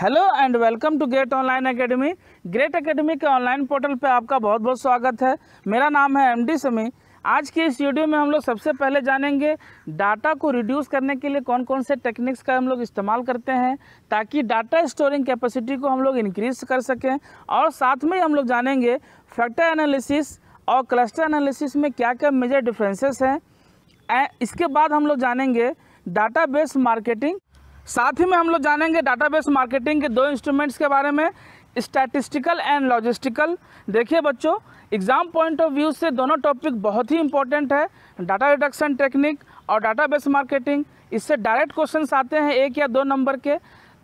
hello and welcome to great online academy great academy के online portal पे आपका बहुत बहुत स्वागत है मेरा नाम है एमडी समी आज के इस वीडियो में हम लोग सबसे पहले जानेंगे डाटा को रिड्यूस करने के लिए कौन कौन से टेक्निक्स का हम लोग इस्तेमाल करते हैं ताकि डाटा स्टोरिंग कैपेसिटी को हम लोग इनक्रीज़ कर सकें और साथ में हम लोग जानेंगे फैक्टर एनालिसिस और क्लस्टर एनालिसिस में क्या क्या मेजर डिफ्रेंसेस हैं इसके बाद हम लोग जानेंगे डाटाबेस मार्केटिंग साथ ही में हम लोग जानेंगे डाटाबेस मार्केटिंग के दो इंस्ट्रूमेंट्स के बारे में स्टैटिस्टिकल एंड लॉजिस्टिकल देखिए बच्चों एग्ज़ाम पॉइंट ऑफ व्यू से दोनों टॉपिक बहुत ही इंपॉर्टेंट है डाटा रिडक्शन टेक्निक और डाटाबेस मार्केटिंग इससे डायरेक्ट क्वेश्चंस आते हैं एक या दो नंबर के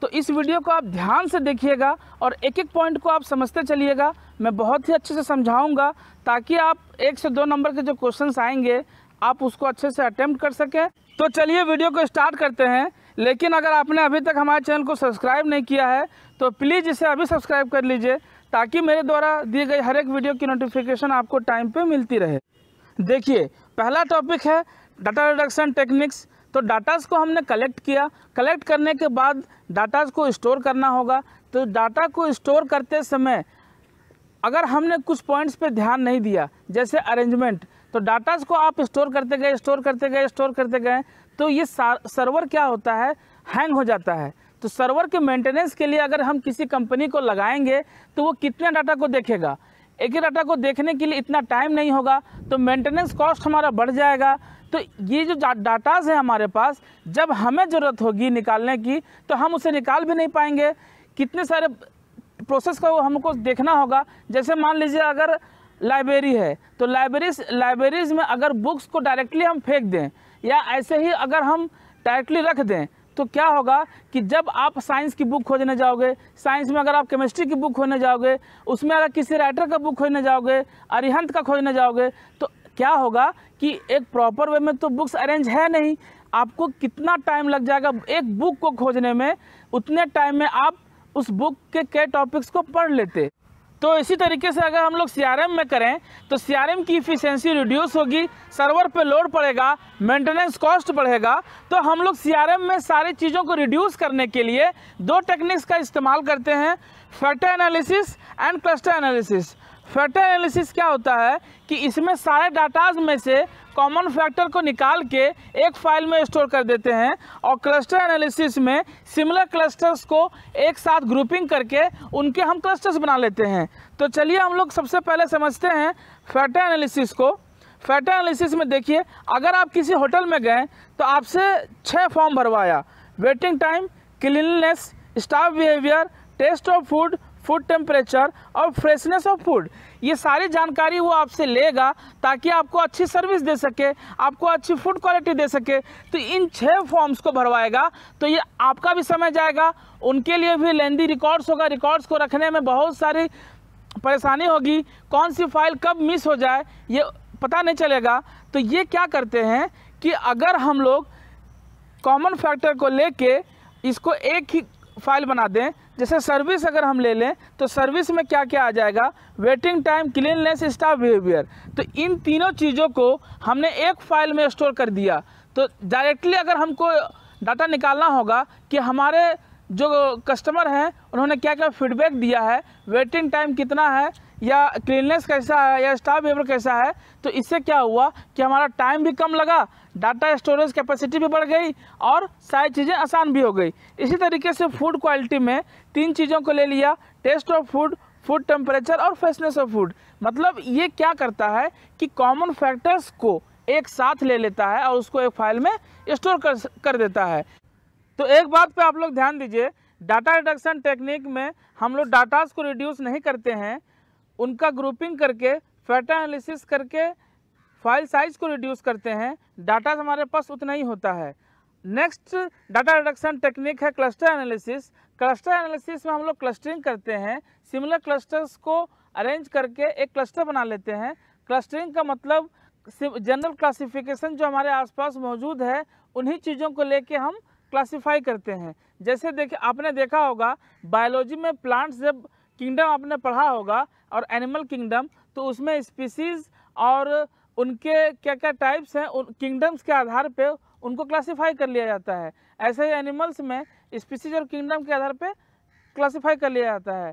तो इस वीडियो को आप ध्यान से देखिएगा और एक एक पॉइंट को आप समझते चलिएगा मैं बहुत ही अच्छे से समझाऊंगा ताकि आप एक से दो नंबर के जो क्वेश्चंस आएंगे आप उसको अच्छे से अटैम्प्ट कर सकें तो चलिए वीडियो को स्टार्ट करते हैं लेकिन अगर आपने अभी तक हमारे चैनल को सब्सक्राइब नहीं किया है तो प्लीज़ इसे अभी सब्सक्राइब कर लीजिए ताकि मेरे द्वारा दिए गए हर एक वीडियो की नोटिफिकेशन आपको टाइम पे मिलती रहे देखिए पहला टॉपिक है डाटा रिडक्शन टेक्निक्स तो डाटाज को हमने कलेक्ट किया कलेक्ट करने के बाद डाटाज को स्टोर करना होगा तो डाटा को स्टोर करते समय अगर हमने कुछ पॉइंट्स पर ध्यान नहीं दिया जैसे अरेंजमेंट तो डाटाज को आप स्टोर करते गए स्टोर करते गए स्टोर करते गए तो ये सर्वर क्या होता है हैंग हो जाता है तो सर्वर के मेंटेनेंस के लिए अगर हम किसी कंपनी को लगाएंगे तो वो कितने डाटा को देखेगा एक ही डाटा को देखने के लिए इतना टाइम नहीं होगा तो मेंटेनेंस कॉस्ट हमारा बढ़ जाएगा तो ये जो डाटाज है हमारे पास जब हमें ज़रूरत होगी निकालने की तो हम उसे निकाल भी नहीं पाएंगे कितने सारे प्रोसेस को हमको देखना होगा जैसे मान लीजिए अगर लाइब्रेरी है तो लाइब्रेरी लाइब्रेरीज में अगर बुक्स को डायरेक्टली हम फेंक दें या ऐसे ही अगर हम टाइटली रख दें तो क्या होगा कि जब आप साइंस की बुक खोजने जाओगे साइंस में अगर आप केमिस्ट्री की बुक खोजने जाओगे उसमें अगर किसी राइटर का बुक खोजने जाओगे अरिहंत का खोजने जाओगे तो क्या होगा कि एक प्रॉपर वे में तो बुक्स अरेंज है नहीं आपको कितना टाइम लग जाएगा एक बुक को खोजने में उतने टाइम में आप उस बुक के कई टॉपिक्स को पढ़ लेते तो इसी तरीके से अगर हम लोग सी में करें तो सी की इफिशेंसी रिड्यूस होगी सर्वर पे लोड पड़ेगा मेंटेनेंस कॉस्ट बढ़ेगा तो हम लोग सी में सारी चीज़ों को रिड्यूस करने के लिए दो टेक्निक्स का इस्तेमाल करते हैं factor analysis and cluster analysis factor analysis क्या होता है कि इसमें सारे डाटाज में से कॉमन फैक्टर को निकाल के एक फाइल में स्टोर कर देते हैं और क्लस्टर एनालिसिस में सिमिलर क्लस्टर्स को एक साथ ग्रुपिंग करके उनके हम क्लस्टर्स बना लेते हैं तो चलिए हम लोग सबसे पहले समझते हैं फैक्टर एनालिसिस को फैक्टर एनालिसिस में देखिए अगर आप किसी होटल में गए तो आपसे छः फॉर्म भरवाया waiting time cleanness staff behaviour test of food food temperature और फ्रेशनेस ऑफ फूड ये सारी जानकारी वो आपसे लेगा ताकि आपको अच्छी सर्विस दे सके आपको अच्छी फूड क्वालिटी दे सके तो इन छः फॉर्म्स को भरवाएगा तो ये आपका भी समय जाएगा उनके लिए भी लेंदी रिकॉर्ड्स होगा रिकॉर्ड्स को रखने में बहुत सारी परेशानी होगी कौन सी फाइल कब मिस हो जाए ये पता नहीं चलेगा तो ये क्या करते हैं कि अगर हम लोग कॉमन फैक्टर को लेके इसको एक ही फाइल बना दें जैसे सर्विस अगर हम ले लें तो सर्विस में क्या क्या आ जाएगा waiting time cleanness staff behaviour तो इन तीनों चीज़ों को हमने एक फाइल में स्टोर कर दिया तो डायरेक्टली अगर हमको डाटा निकालना होगा कि हमारे जो कस्टमर हैं उन्होंने क्या क्या फीडबैक दिया है वेटिंग टाइम कितना है या क्लीननेस कैसा है या स्टाफ बिहेवियर कैसा है तो इससे क्या हुआ कि हमारा टाइम भी कम लगा डाटा स्टोरेज कैपेसिटी भी बढ़ गई और सारी चीज़ें आसान भी हो गई इसी तरीके से फूड क्वालिटी में तीन चीज़ों को ले लिया test of food food temperature और फ्रेशनेस ऑफ फूड मतलब ये क्या करता है कि कॉमन फैक्टर्स को एक साथ ले लेता है और उसको एक फाइल में स्टोर कर कर देता है तो एक बात पे आप लोग ध्यान दीजिए डाटा रिडक्शन टेक्निक में हम लोग डाटाज को रिड्यूस नहीं करते हैं उनका ग्रुपिंग करके फैटा एनालिसिस करके फाइल साइज को रिड्यूस करते हैं डाटा हमारे पास उतना ही होता है नेक्स्ट डाटा रिडक्शन टेक्निक है क्लस्टर एनालिसिस क्लस्टर एनालिसिस में हम लोग क्लस्टरिंग करते हैं सिमिलर क्लस्टर्स को अरेंज करके एक क्लस्टर बना लेते हैं क्लस्टरिंग का मतलब जनरल क्लासिफिकेशन जो हमारे आसपास मौजूद है उन्हीं चीज़ों को लेके हम क्लासिफाई करते हैं जैसे देखिए आपने देखा होगा बायोलॉजी में प्लांट्स जब किंगडम आपने पढ़ा होगा और एनिमल किंगडम तो उसमें स्पीसीज और उनके क्या क्या टाइप्स हैं उन किंगडम्स के आधार पर उनको क्लासीफाई कर लिया जाता है ऐसे ही एनिमल्स में स्पीसीज और किंगडम के आधार पर क्लासीफाई कर लिया जाता है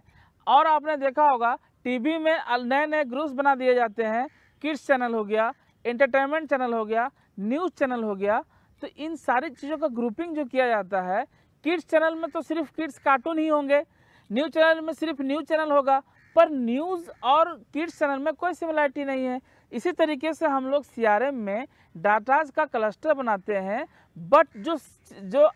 और आपने देखा होगा टीवी में नए नए ग्रुप्स बना दिए जाते हैं किड्स चैनल हो गया एंटरटेनमेंट चैनल हो गया न्यूज़ चैनल हो गया तो इन सारी चीज़ों का ग्रुपिंग जो किया जाता है किड्स चैनल में तो सिर्फ किड्स कार्टून ही होंगे न्यूज़ चैनल में सिर्फ न्यूज़ चैनल होगा पर न्यूज़ और किड्स चैनल में कोई सिमिलैरिटी नहीं है इसी तरीके से हम लोग सी में डाटाज का क्लस्टर बनाते हैं बट जो जो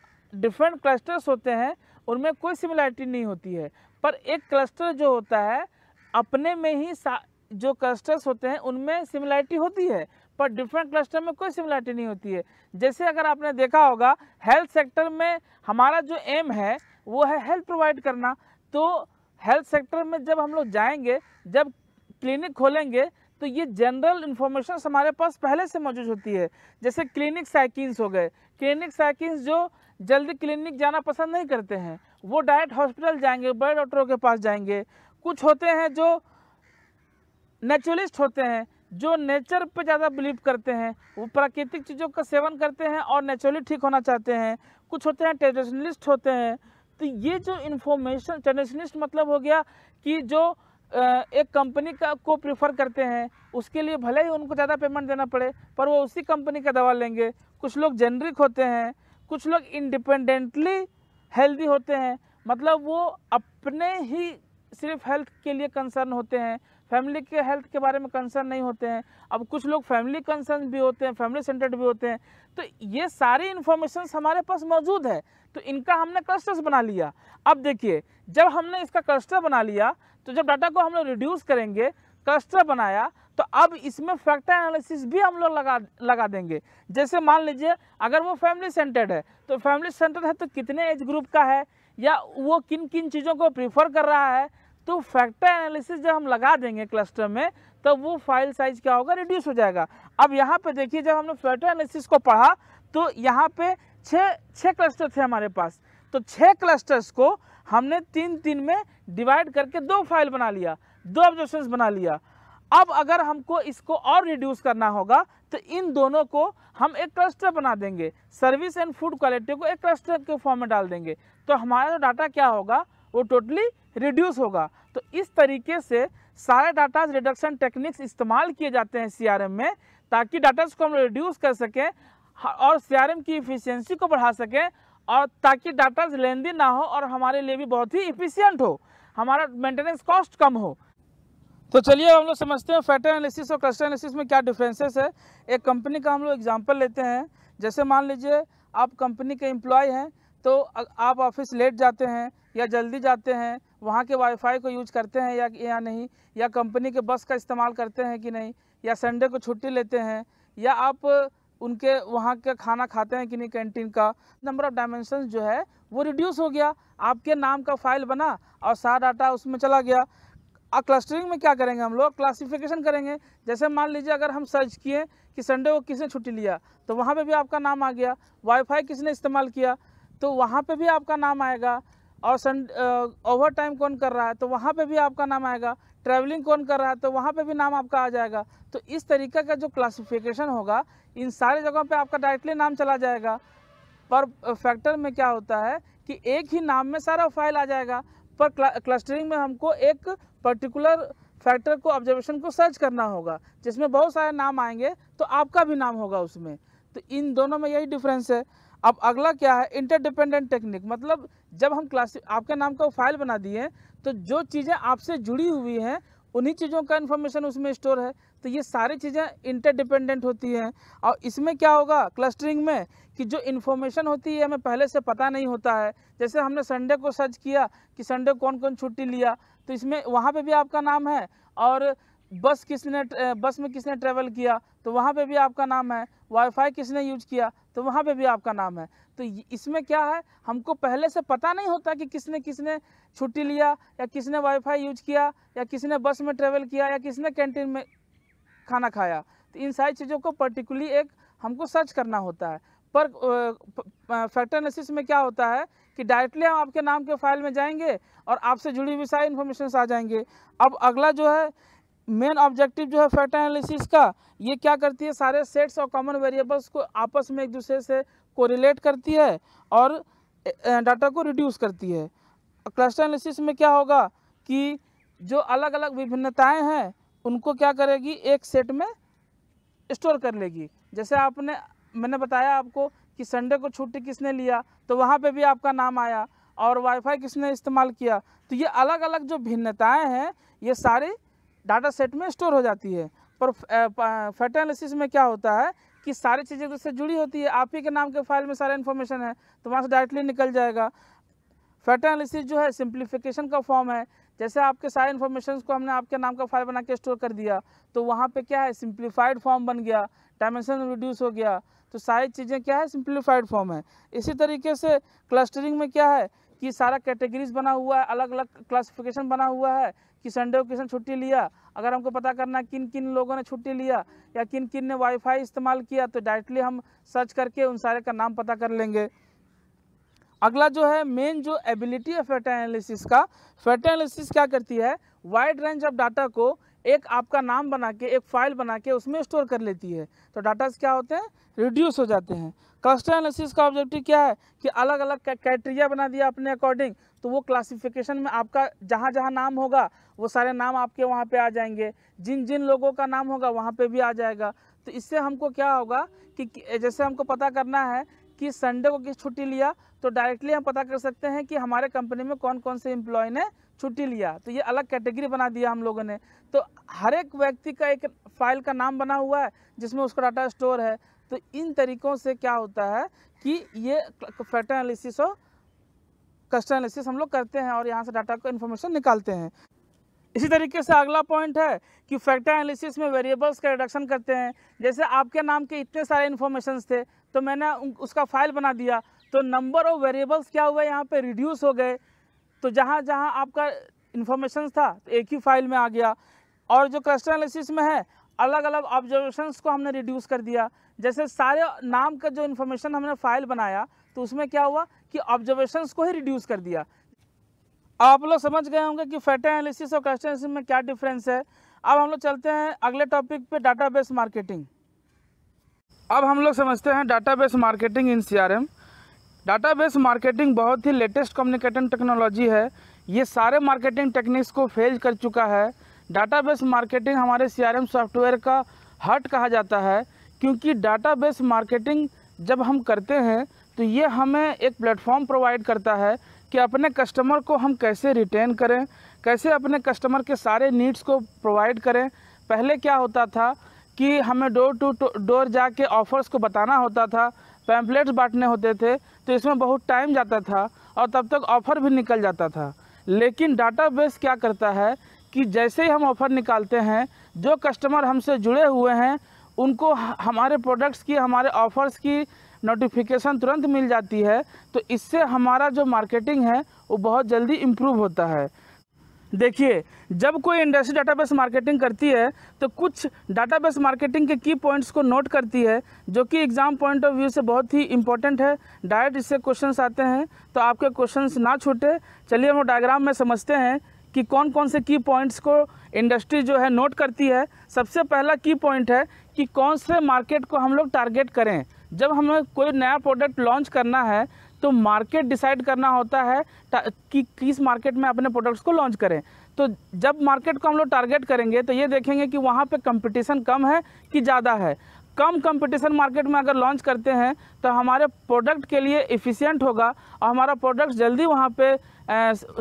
डिफरेंट क्लस्टर्स होते हैं उनमें कोई सिमिलैरिटी नहीं होती है पर एक क्लस्टर जो होता है अपने में ही जो क्लस्टर्स होते हैं उनमें सिमिलैरिटी होती है पर डिफरेंट क्लस्टर में कोई सिमिलैरिटी नहीं होती है जैसे अगर आपने देखा होगा हेल्थ सेक्टर में हमारा जो एम है वो है हेल्थ प्रोवाइड करना तो हेल्थ सेक्टर में जब हम लोग जाएंगे जब क्लिनिक खोलेंगे तो ये जनरल इन्फॉर्मेशन हमारे पास पहले से मौजूद होती है जैसे क्लिनिक साइकिन्स हो गए क्लिनिक साइकिन्स जो जल्दी क्लिनिक जाना पसंद नहीं करते हैं वो डायरेक्ट हॉस्पिटल जाएंगे बड़े डॉक्टरों के पास जाएंगे कुछ होते हैं जो नेचुरलिस्ट होते हैं जो नेचर पे ज़्यादा बिलीव करते हैं वो प्राकृतिक चीज़ों का सेवन करते हैं और नेचुरली ठीक होना चाहते हैं कुछ होते हैं ट्रेडिशनलिस्ट होते हैं तो ये जो इन्फॉर्मेशन ट्रेडिशनिस्ट मतलब हो गया कि जो एक कंपनी का को प्रेफर करते हैं उसके लिए भले ही उनको ज़्यादा पेमेंट देना पड़े पर वो उसी कंपनी का दवा लेंगे कुछ लोग जेनरिक होते हैं कुछ लोग इंडिपेंडेंटली हेल्दी होते हैं मतलब वो अपने ही सिर्फ हेल्थ के लिए कंसर्न होते हैं फैमिली के हेल्थ के बारे में कंसर्न नहीं होते हैं अब कुछ लोग फैमिली कंसर्न भी होते हैं फैमिली सेंटर्ड भी होते हैं तो ये सारी इन्फॉर्मेशन हमारे पास मौजूद है तो इनका हमने क्लस्टर्स बना लिया अब देखिए जब हमने इसका क्लस्टर बना लिया तो जब डाटा को हम लोग रिड्यूस करेंगे क्लस्टर बनाया तो अब इसमें फैक्टर एनालिसिस भी हम लोग लगा लगा देंगे जैसे मान लीजिए अगर वो फैमिली सेंटर्ड है तो फैमिली सेंटर्ड है तो कितने एज ग्रुप का है या वो किन किन चीज़ों को प्रीफर कर रहा है तो फैक्टर एनालिसिस जब हम लगा देंगे क्लस्टर में तब तो वो फाइल साइज क्या होगा रिड्यूस हो जाएगा अब यहाँ पे देखिए जब हमने फैक्टर एनालिसिस को पढ़ा तो यहाँ पे छः छः क्लस्टर थे हमारे पास तो छः क्लस्टर्स को हमने तीन तीन में डिवाइड करके दो फाइल बना लिया दो ऑब्जेक्शन बना लिया अब अगर हमको इसको और रिड्यूस करना होगा तो इन दोनों को हम एक क्लस्टर बना देंगे सर्विस एंड फूड क्वालिटी को एक क्लस्टर के फॉर्म में डाल देंगे तो हमारा जो डाटा क्या होगा वो टोटली रिड्यूस होगा तो इस तरीके से सारे डाटा रिडक्शन टेक्निक्स इस्तेमाल किए जाते हैं सी में ताकि डाटाज को हम रिड्यूस कर सकें और सी की इफ़िशेंसी को बढ़ा सकें और ताकि डाटाज लेंदी ना हो और हमारे लिए भी बहुत ही इफ़िशियंट हो हमारा मेंटेनेंस कॉस्ट कम हो तो चलिए हम लोग समझते हैं फैटर एनालिसिस और क्लस्टर एनालिसिस में क्या डिफरेंसेस है एक कंपनी का हम लोग एग्जांपल लेते हैं जैसे मान लीजिए आप कंपनी के एम्प्लॉय हैं तो आप ऑफिस लेट जाते हैं या जल्दी जाते हैं वहाँ के वाईफाई को यूज करते हैं या या नहीं या कंपनी के बस का इस्तेमाल करते हैं कि नहीं या संडे को छुट्टी लेते हैं या आप उनके वहाँ का खाना खाते हैं कि नहीं कैंटीन का नंबर ऑफ़ डायमेंशन जो है वो रिड्यूस हो गया आपके नाम का फाइल बना और सारा डाटा उसमें चला गया और क्लस्टरिंग में क्या करेंगे हम लोग क्लासिफिकेशन करेंगे जैसे मान लीजिए अगर हम सर्च किए कि संडे को किसने छुट्टी लिया तो वहाँ पे भी आपका नाम आ गया वाईफाई किसने इस्तेमाल किया तो वहाँ पे भी आपका नाम आएगा और सन ओवर टाइम कौन कर रहा है तो वहाँ पे भी आपका नाम आएगा ट्रैवलिंग कौन कर रहा है तो वहाँ पे भी नाम आपका आ जाएगा तो इस तरीके का जो क्लासिफिकेशन होगा इन सारे जगहों पे आपका डायरेक्टली नाम चला जाएगा पर फैक्टर में क्या होता है कि एक ही नाम में सारा फाइल आ जाएगा पर क्लस्टरिंग में हमको एक पर्टिकुलर फैक्टर को ऑब्जर्वेशन को सर्च करना होगा जिसमें बहुत सारे नाम आएंगे तो आपका भी नाम होगा उसमें तो इन दोनों में यही डिफरेंस है अब अगला क्या है इंटरडिपेंडेंट टेक्निक मतलब जब हम क्लास आपके नाम का फाइल बना दिए तो जो चीज़ें आपसे जुड़ी हुई हैं उन्हीं चीज़ों का इन्फॉर्मेशन उसमें स्टोर है तो ये सारी चीज़ें इंटरडिपेंडेंट होती हैं और इसमें क्या होगा क्लस्टरिंग में कि जो इन्फॉर्मेशन होती है हमें पहले से पता नहीं होता है जैसे हमने संडे को सर्च किया कि संडे कौन कौन छुट्टी लिया तो इसमें वहाँ पे भी आपका नाम है और बस किसने बस में किसने ट्रेवल किया तो वहाँ पे भी आपका नाम है वाईफाई किसने यूज किया तो वहाँ पे भी आपका नाम है तो इसमें क्या है हमको पहले से पता नहीं होता कि किसने किसने छुट्टी लिया या किसने वाईफाई यूज किया या किसने बस में ट्रेवल किया या किसने कैंटीन में खाना खाया तो इन सारी चीज़ों को पर्टिकुलरली एक हमको सर्च करना होता है पर फैक्टर एनालिसिस में क्या होता है कि डायरेक्टली हम आपके नाम के फाइल में जाएंगे और आपसे जुड़ी हुई सारी इन्फॉर्मेशन आ जाएंगे अब अगला जो है मेन ऑब्जेक्टिव जो है फैक्टर एनालिसिस का ये क्या करती है सारे सेट्स और कॉमन वेरिएबल्स को आपस में एक दूसरे से कोरिलेट करती है और डाटा को रिड्यूस करती है क्लस्टर एनालिसिस में क्या होगा कि जो अलग अलग विभिन्नताएं हैं उनको क्या करेगी एक सेट में स्टोर कर लेगी जैसे आपने मैंने बताया आपको कि संडे को छुट्टी किसने लिया तो वहाँ पर भी आपका नाम आया और वाईफाई किसने इस्तेमाल किया तो ये अलग अलग जो भिन्नताएँ हैं ये सारी डाटा सेट में स्टोर हो जाती है पर फेटा में क्या होता है कि सारी चीज़ें एक दूसरे जुड़ी होती है आप ही के नाम के फाइल में सारा इन्फॉर्मेशन है तो वहाँ से डायरेक्टली निकल जाएगा फेटा जो है सिंप्लीफिकेशन का फॉर्म है जैसे आपके सारे इन्फॉर्मेशन को हमने आपके नाम का फाइल बना के स्टोर कर दिया तो वहाँ पर क्या है सिंप्लीफाइड फॉर्म बन गया डायमेंशन रिड्यूस हो गया तो सारी चीज़ें क्या है सिंप्लीफाइड फॉर्म है इसी तरीके से क्लस्टरिंग में क्या है कि सारा कैटेगरीज बना हुआ है अलग अलग क्लासिफिकेशन बना हुआ है कि संडे किसने छुट्टी लिया अगर हमको पता करना किन किन लोगों ने छुट्टी लिया या किन किन ने वाईफाई इस्तेमाल किया तो डायरेक्टली हम सर्च करके उन सारे का नाम पता कर लेंगे अगला जो है मेन जो एबिलिटी है फेटा एनालिसिस का फेटा एनालिसिस क्या करती है वाइड रेंज ऑफ डाटा को एक आपका नाम बना के एक फाइल बना के उसमें स्टोर कर लेती है तो डाटाज क्या होते हैं रिड्यूस हो जाते हैं क्लस्टर एनालिसिस का ऑब्जेक्टिव क्या है कि अलग अलग क्राइटेरिया बना दिया अपने अकॉर्डिंग तो वो क्लासिफिकेशन में आपका जहाँ जहाँ नाम होगा वो सारे नाम आपके वहाँ पे आ जाएंगे जिन जिन लोगों का नाम होगा वहाँ पे भी आ जाएगा तो इससे हमको क्या होगा कि जैसे हमको पता करना है कि संडे को किस छुट्टी लिया तो डायरेक्टली हम पता कर सकते हैं कि हमारे कंपनी में कौन कौन से एम्प्लॉय ने छुट्टी लिया तो ये अलग कैटेगरी बना दिया हम लोगों ने तो हर एक व्यक्ति का एक फाइल का नाम बना हुआ है जिसमें उसका डाटा स्टोर है तो इन तरीकों से क्या होता है कि ये फैक्टर एनालिसिस और कस्टमर एनालिसिस हम लोग करते हैं और यहाँ से डाटा को इन्फॉर्मेशन निकालते हैं इसी तरीके से अगला पॉइंट है कि फैक्टर एनालिसिस में वेरिएबल्स का रिडक्शन करते हैं जैसे आपके नाम के इतने सारे इन्फॉर्मेशन थे तो मैंने उसका फाइल बना दिया तो नंबर ऑफ वेरिएबल्स क्या हुआ यहाँ पे रिड्यूस हो गए तो जहाँ जहाँ आपका इन्फॉर्मेशन था तो एक ही फाइल में आ गया और जो क्लस्टर एनालिसिस में है अलग अलग ऑब्जर्वेशंस को हमने रिड्यूस कर दिया जैसे सारे नाम का जो इन्फॉर्मेशन हमने फाइल बनाया तो उसमें क्या हुआ कि ऑब्जर्वेशंस को ही रिड्यूस कर दिया आप लोग समझ गए होंगे कि फेटा एनालिसिस और क्लस्टर एनालिसिस में क्या डिफरेंस है अब हम लोग चलते हैं अगले टॉपिक पे बेस मार्केटिंग अब हम लोग समझते हैं base marketing in CRM database marketing बहुत ही लेटेस्ट कम्युनिकेशन टेक्नोलॉजी है ये सारे मार्केटिंग टेक्निक्स को फेल कर चुका है डाटाबेस मार्केटिंग हमारे सीआरएम सॉफ्टवेयर का हट कहा जाता है क्योंकि डाटाबेस मार्केटिंग जब हम करते हैं तो ये हमें एक प्लेटफॉर्म प्रोवाइड करता है कि अपने कस्टमर को हम कैसे रिटेन करें कैसे अपने कस्टमर के सारे नीड्स को प्रोवाइड करें पहले क्या होता था कि हमें डोर टू डोर जाके ऑफ़र्स को बताना होता था पैम्फलेट्स बांटने होते थे तो इसमें बहुत टाइम जाता था और तब तक ऑफ़र भी निकल जाता था लेकिन डाटाबेस क्या करता है कि जैसे ही हम ऑफ़र निकालते हैं जो कस्टमर हमसे जुड़े हुए हैं उनको हमारे प्रोडक्ट्स की हमारे ऑफ़र्स की नोटिफिकेशन तुरंत मिल जाती है तो इससे हमारा जो मार्केटिंग है वो बहुत जल्दी इम्प्रूव होता है देखिए जब कोई इंडस्ट्री डाटाबेस मार्केटिंग करती है तो कुछ डाटाबेस मार्केटिंग के की पॉइंट्स को नोट करती है जो कि एग्ज़ाम पॉइंट ऑफ व्यू से बहुत ही इंपॉर्टेंट है डायरेक्ट इससे क्वेश्चंस आते हैं तो आपके क्वेश्चंस ना छूटे चलिए हम डायग्राम में समझते हैं कि कौन कौन से की पॉइंट्स को इंडस्ट्री जो है नोट करती है सबसे पहला की पॉइंट है कि कौन से मार्केट को हम लोग टारगेट करें जब हमें कोई नया प्रोडक्ट लॉन्च करना है तो मार्केट डिसाइड करना होता है कि किस मार्केट में अपने प्रोडक्ट्स को लॉन्च करें तो जब मार्केट को हम लोग टारगेट करेंगे तो ये देखेंगे कि वहाँ पे कंपटीशन कम है कि ज़्यादा है कम कंपटीशन मार्केट में अगर लॉन्च करते हैं तो हमारे प्रोडक्ट के लिए इफ़िशियंट होगा और हमारा प्रोडक्ट जल्दी वहाँ पे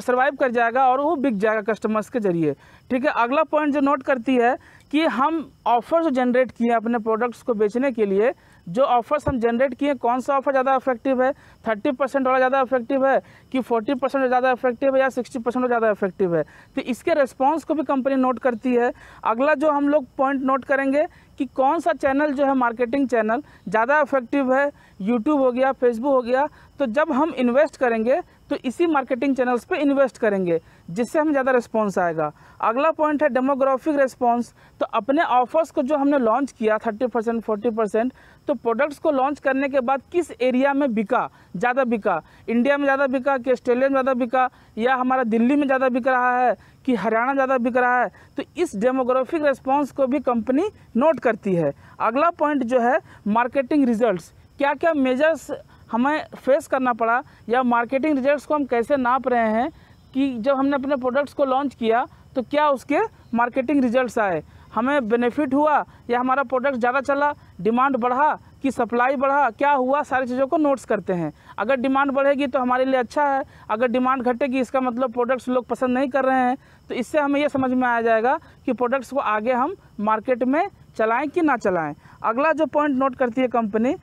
सर्वाइव कर जाएगा और वो बिक जाएगा कस्टमर्स के ज़रिए ठीक है अगला पॉइंट जो नोट करती है कि हम ऑफर्स जनरेट किए अपने प्रोडक्ट्स को बेचने के लिए जो ऑफर्स हम जनरेट किए कौन सा ऑफर ज़्यादा इफेक्टिव है थर्टी परसेंट वाला ज़्यादा इफेक्टिव है कि फोर्टी परसेंट ज़्यादा इफेक्टिव है या सिक्सटी परसेंट ज़्यादा इफेक्टिव है तो इसके रिस्पॉन्स को भी कंपनी नोट करती है अगला जो हम लोग पॉइंट नोट करेंगे कि कौन सा चैनल जो है मार्केटिंग चैनल ज़्यादा इफेक्टिव है यूट्यूब हो गया फेसबुक हो गया तो जब हम इन्वेस्ट करेंगे तो इसी मार्केटिंग चैनल्स पे इन्वेस्ट करेंगे जिससे हमें ज़्यादा रिस्पांस आएगा अगला पॉइंट है डेमोग्राफिक रिस्पांस तो अपने ऑफर्स को जो हमने लॉन्च किया 30 परसेंट फोर्टी परसेंट तो प्रोडक्ट्स को लॉन्च करने के बाद किस एरिया में बिका ज़्यादा बिका इंडिया में ज़्यादा बिका कि ऑस्ट्रेलिया में ज़्यादा बिका या हमारा दिल्ली में ज़्यादा बिक रहा है कि हरियाणा ज़्यादा बिक रहा है तो इस डेमोग्राफिक रिस्पॉन्स को भी कंपनी नोट करती है अगला पॉइंट जो है मार्केटिंग रिजल्ट क्या क्या मेजर्स हमें फेस करना पड़ा या मार्केटिंग रिजल्ट को हम कैसे नाप रहे हैं कि जब हमने अपने प्रोडक्ट्स को लॉन्च किया तो क्या उसके मार्केटिंग रिजल्ट्स आए हमें बेनिफिट हुआ या हमारा प्रोडक्ट ज़्यादा चला डिमांड बढ़ा कि सप्लाई बढ़ा क्या हुआ सारी चीज़ों को नोट्स करते हैं अगर डिमांड बढ़ेगी तो हमारे लिए अच्छा है अगर डिमांड घटेगी इसका मतलब प्रोडक्ट्स लोग पसंद नहीं कर रहे हैं तो इससे हमें यह समझ में आ जाएगा कि प्रोडक्ट्स को आगे हम मार्केट में चलाएँ कि ना चलाएँ अगला जो पॉइंट नोट करती है company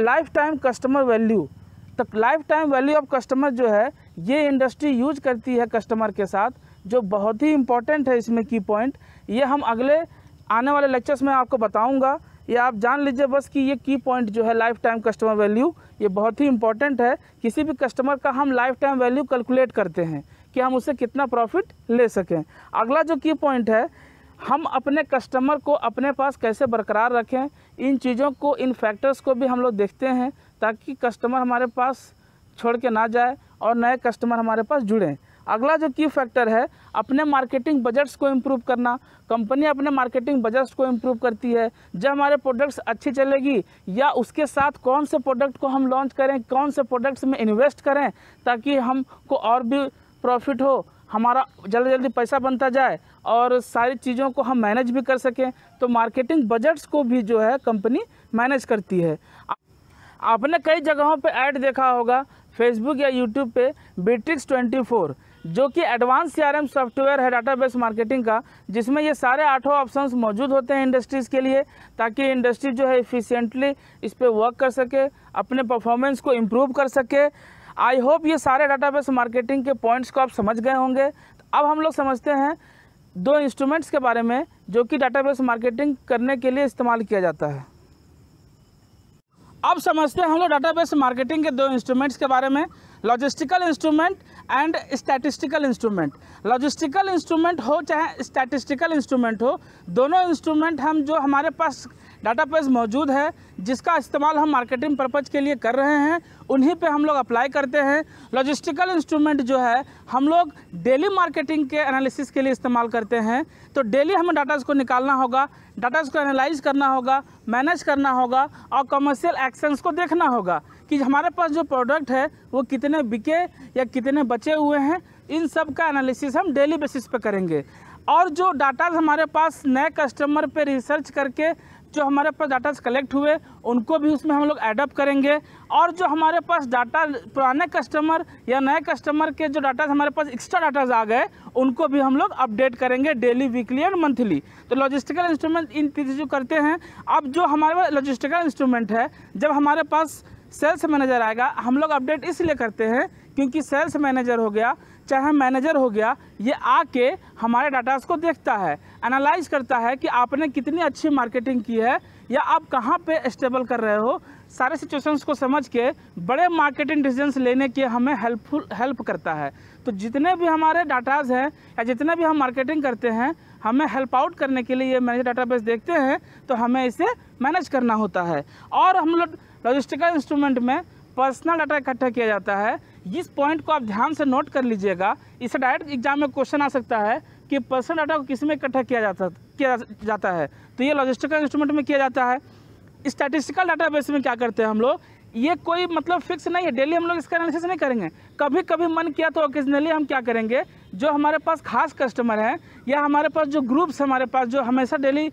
lifetime customer value तो lifetime value of customer जो है ये इंडस्ट्री यूज करती है कस्टमर के साथ जो बहुत ही इंपॉर्टेंट है इसमें की पॉइंट ये हम अगले आने वाले लेक्चर्स में आपको बताऊंगा ये आप जान लीजिए बस कि ये की पॉइंट जो है लाइफ टाइम कस्टमर वैल्यू ये बहुत ही इंपॉर्टेंट है किसी भी कस्टमर का हम लाइफ टाइम वैल्यू कैलकुलेट करते हैं कि हम उससे कितना प्रॉफिट ले सकें अगला जो की पॉइंट है हम अपने कस्टमर को अपने पास कैसे बरकरार रखें इन चीज़ों को इन फैक्टर्स को भी हम लोग देखते हैं ताकि कस्टमर हमारे पास छोड़ के ना जाए और नए कस्टमर हमारे पास जुड़ें अगला जो की फैक्टर है अपने मार्केटिंग बजट्स को इम्प्रूव करना कंपनी अपने मार्केटिंग बजट्स को इम्प्रूव करती है जब हमारे प्रोडक्ट्स अच्छी चलेगी या उसके साथ कौन से प्रोडक्ट को हम लॉन्च करें कौन से प्रोडक्ट्स में इन्वेस्ट करें ताकि हमको और भी प्रॉफिट हो हमारा जल्दी जल्दी पैसा बनता जाए और सारी चीज़ों को हम मैनेज भी कर सकें तो मार्केटिंग बजट्स को भी जो है कंपनी मैनेज करती है आपने कई जगहों पर ऐड देखा होगा फेसबुक या यूट्यूब पे बीट्रिक्स 24 जो कि एडवांस सीआरएम सॉफ्टवेयर है डाटाबेस मार्केटिंग का जिसमें ये सारे आठों ऑप्शंस मौजूद होते हैं इंडस्ट्रीज़ के लिए ताकि इंडस्ट्री जो है इफ़िशेंटली इस पर वर्क कर सके अपने परफॉर्मेंस को इम्प्रूव कर सके आई होप ये सारे डाटाबेस मार्केटिंग के पॉइंट्स को आप समझ गए होंगे अब हम लोग समझते हैं दो इंस्ट्रूमेंट्स के बारे में जो कि डाटाबेस मार्केटिंग करने के लिए इस्तेमाल किया जाता है अब समझते हैं हम लोग डाटाबेस मार्केटिंग के दो इंस्ट्रूमेंट्स के बारे में logistical instrument and statistical instrument logistical instrument हो चाहे स्टैटिस्टिकल इंस्ट्रूमेंट हो दोनों इंस्ट्रूमेंट हम जो हमारे पास डाटा पेज मौजूद है जिसका इस्तेमाल हम मार्केटिंग पर्पज़ के लिए कर रहे हैं उन्हीं पे हम लोग अप्लाई करते हैं लॉजिस्टिकल इंस्ट्रूमेंट जो है हम लोग डेली मार्केटिंग के एनालिसिस के लिए इस्तेमाल करते हैं तो डेली हमें डाटाज को निकालना होगा डाटाज को एनालाइज करना होगा मैनेज करना होगा और कमर्शियल एक्शंस को देखना होगा कि हमारे पास जो प्रोडक्ट है वो कितने बिके या कितने बचे हुए हैं इन सब का एनालिसिस हम डेली बेसिस पे करेंगे और जो डाटाज हमारे पास नए कस्टमर पे रिसर्च करके जो हमारे पास डाटाज कलेक्ट हुए उनको भी उसमें हम लोग एडअप करेंगे और जो हमारे पास डाटा पुराने कस्टमर या नए कस्टमर के जो डाटाज हमारे पास एक्स्ट्रा डाटाज आ गए उनको भी हम लोग अपडेट करेंगे डेली वीकली एंड मंथली तो लॉजिस्टिकल इंस्ट्रूमेंट इन चीज़ों करते हैं अब जो हमारे पास लॉजिस्टिकल इंस्ट्रूमेंट है जब हमारे पास सेल्स मैनेजर आएगा हम लोग अपडेट इसलिए करते हैं क्योंकि सेल्स मैनेजर हो गया चाहे मैनेजर हो गया ये आके हमारे डाटास को देखता है एनालाइज करता है कि आपने कितनी अच्छी मार्केटिंग की है या आप कहाँ पे स्टेबल कर रहे हो सारे सिचुएशंस को समझ के बड़े मार्केटिंग डिसीजंस लेने के हमें हेल्पफुल हेल्प करता है तो जितने भी हमारे डाटाज हैं या जितने भी हम मार्केटिंग करते हैं हमें हेल्प आउट करने के लिए ये मैनेजर डाटा देखते हैं तो हमें इसे मैनेज करना होता है और हम लोग लॉजिस्टिकल इंस्ट्रूमेंट में पर्सनल डाटा इकट्ठा किया जाता है इस पॉइंट को आप ध्यान से नोट कर लीजिएगा इससे डायरेक्ट एग्जाम में क्वेश्चन आ सकता है कि पर्सनल डाटा को किस में इकट्ठा किया जाता किया जाता है तो ये लॉजिस्टिकल इंस्ट्रूमेंट में किया जाता है स्टैटिस्टिकल बेस में क्या करते हैं हम लोग ये कोई मतलब फिक्स नहीं है डेली हम लोग इसका एनालिसिस नहीं करेंगे कभी कभी मन किया तो ओकेजनली हम क्या करेंगे जो हमारे पास खास कस्टमर हैं या हमारे पास जो ग्रुप्स हमारे पास जो हमेशा डेली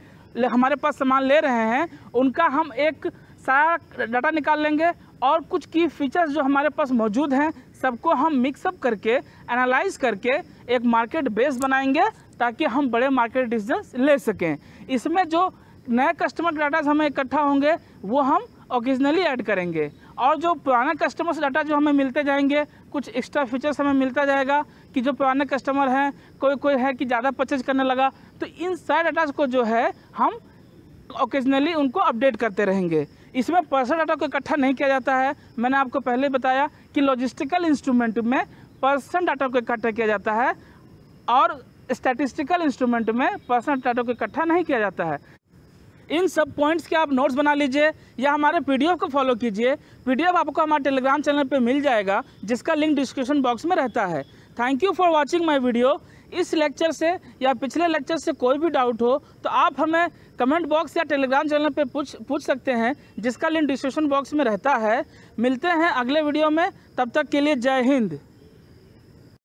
हमारे पास सामान ले रहे हैं उनका हम एक सारा डाटा निकाल लेंगे और कुछ की फीचर्स जो हमारे पास मौजूद हैं सबको हम मिक्सअप करके एनालाइज करके एक मार्केट बेस बनाएंगे ताकि हम बड़े मार्केट डिसीजन ले सकें इसमें जो नए कस्टमर डाटाज हमें इकट्ठा होंगे वो हम ओकेजनली ऐड करेंगे और जो पुराने कस्टमर्स डाटा जो हमें मिलते जाएंगे कुछ एक्स्ट्रा फीचर्स हमें मिलता जाएगा कि जो पुराने कस्टमर हैं कोई कोई है कि ज़्यादा परचेज करने लगा तो इन सारे डाटाज को जो है हम ओकेजनली उनको अपडेट करते रहेंगे इसमें पर्सनल डाटा को इकट्ठा नहीं किया जाता है मैंने आपको पहले बताया कि लॉजिस्टिकल इंस्ट्रूमेंट में पर्सनल डाटा को इकट्ठा किया जाता है और स्टैटिस्टिकल इंस्ट्रूमेंट में पर्सनल डाटा को इकट्ठा नहीं किया जाता है इन सब पॉइंट्स के आप नोट्स बना लीजिए या हमारे पीडीएफ को फॉलो कीजिए पीडीएफ आपको हमारे टेलीग्राम चैनल पर मिल जाएगा जिसका लिंक डिस्क्रिप्शन बॉक्स में रहता है thank you for watching my video इस लेक्चर से या पिछले लेक्चर से कोई भी डाउट हो तो आप हमें कमेंट बॉक्स या टेलीग्राम चैनल पर पूछ पूछ सकते हैं जिसका लिंक डिस्क्रिप्शन बॉक्स में रहता है मिलते हैं अगले वीडियो में तब तक के लिए जय हिंद